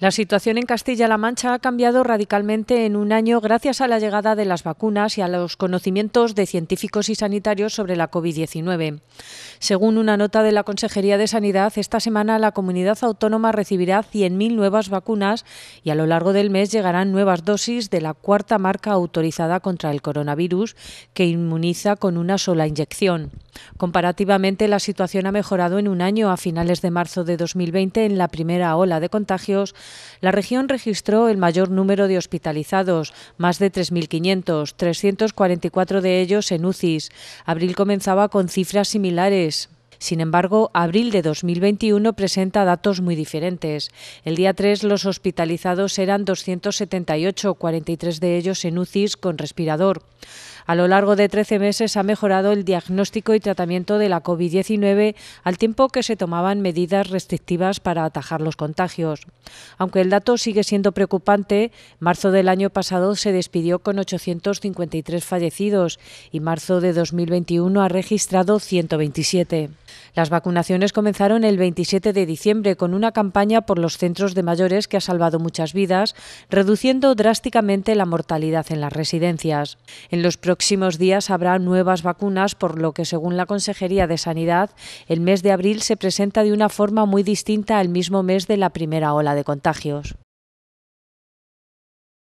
La situación en Castilla-La Mancha ha cambiado radicalmente en un año gracias a la llegada de las vacunas y a los conocimientos de científicos y sanitarios sobre la COVID-19. Según una nota de la Consejería de Sanidad, esta semana la comunidad autónoma recibirá 100.000 nuevas vacunas y a lo largo del mes llegarán nuevas dosis de la cuarta marca autorizada contra el coronavirus, que inmuniza con una sola inyección. Comparativamente, la situación ha mejorado en un año. A finales de marzo de 2020, en la primera ola de contagios, la región registró el mayor número de hospitalizados, más de 3.500, 344 de ellos en UCIs. Abril comenzaba con cifras similares, sin embargo, abril de 2021 presenta datos muy diferentes. El día 3 los hospitalizados eran 278, 43 de ellos en UCIs con respirador. A lo largo de 13 meses ha mejorado el diagnóstico y tratamiento de la COVID-19 al tiempo que se tomaban medidas restrictivas para atajar los contagios. Aunque el dato sigue siendo preocupante, marzo del año pasado se despidió con 853 fallecidos y marzo de 2021 ha registrado 127. Las vacunaciones comenzaron el 27 de diciembre con una campaña por los centros de mayores que ha salvado muchas vidas, reduciendo drásticamente la mortalidad en las residencias. En los próximos días habrá nuevas vacunas, por lo que, según la Consejería de Sanidad, el mes de abril se presenta de una forma muy distinta al mismo mes de la primera ola de contagios.